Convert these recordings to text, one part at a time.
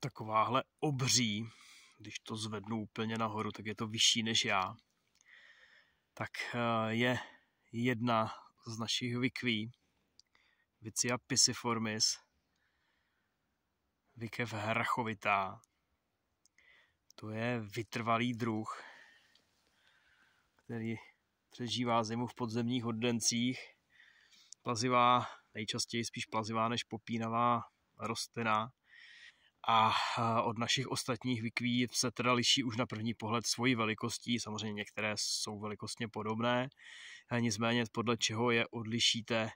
takováhle obří, když to zvednu úplně nahoru, tak je to vyšší než já, tak eh, je jedna z našich vikví, Vicia pisiformis, vikev hrachovitá. To je vytrvalý druh, který přežívá zimu v podzemních oddencích. Plazivá, nejčastěji spíš plazivá než popínavá rostlina a od našich ostatních vikví se teda liší už na první pohled svojí velikostí, samozřejmě některé jsou velikostně podobné, nicméně podle čeho je odlišíte,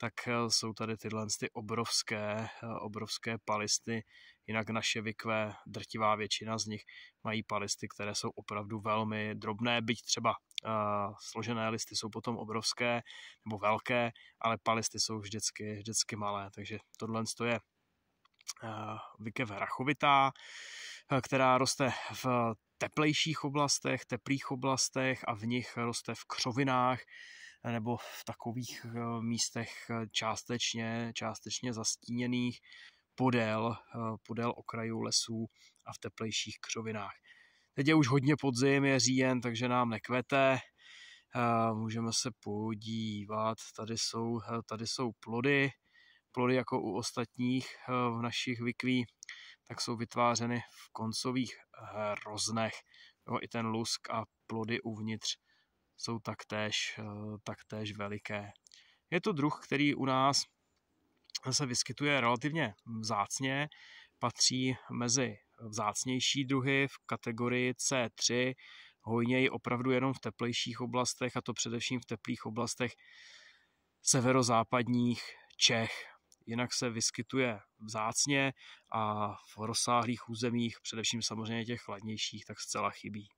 tak e, jsou tady tyhle ty obrovské, e, obrovské palisty, jinak naše vikve, drtivá většina z nich mají palisty, které jsou opravdu velmi drobné, byť třeba e, složené listy jsou potom obrovské nebo velké, ale palisty jsou vždycky, vždycky malé, takže tohle je Eh, Vikev rachovitá, eh, která roste v teplejších oblastech, teplých oblastech a v nich roste v křovinách eh, nebo v takových místech částečně, částečně zastíněných podél, podél okrajů lesů a v teplejších křovinách. Teď je už hodně podzim, je říjen, takže nám nekvete. Můžeme se podívat, tady jsou, tady jsou plody, plody jako u ostatních eh, v našich vykví, tak jsou vytvářeny v koncových eh, roznech, Jo, I ten lusk a plody uvnitř jsou taktéž, eh, taktéž veliké. Je to druh, který u nás se vyskytuje relativně vzácně, patří mezi vzácnější druhy v kategorii C3, hojněji opravdu jenom v teplejších oblastech, a to především v teplých oblastech severozápadních Čech jinak se vyskytuje vzácně a v rozsáhlých územích, především samozřejmě těch chladnějších, tak zcela chybí.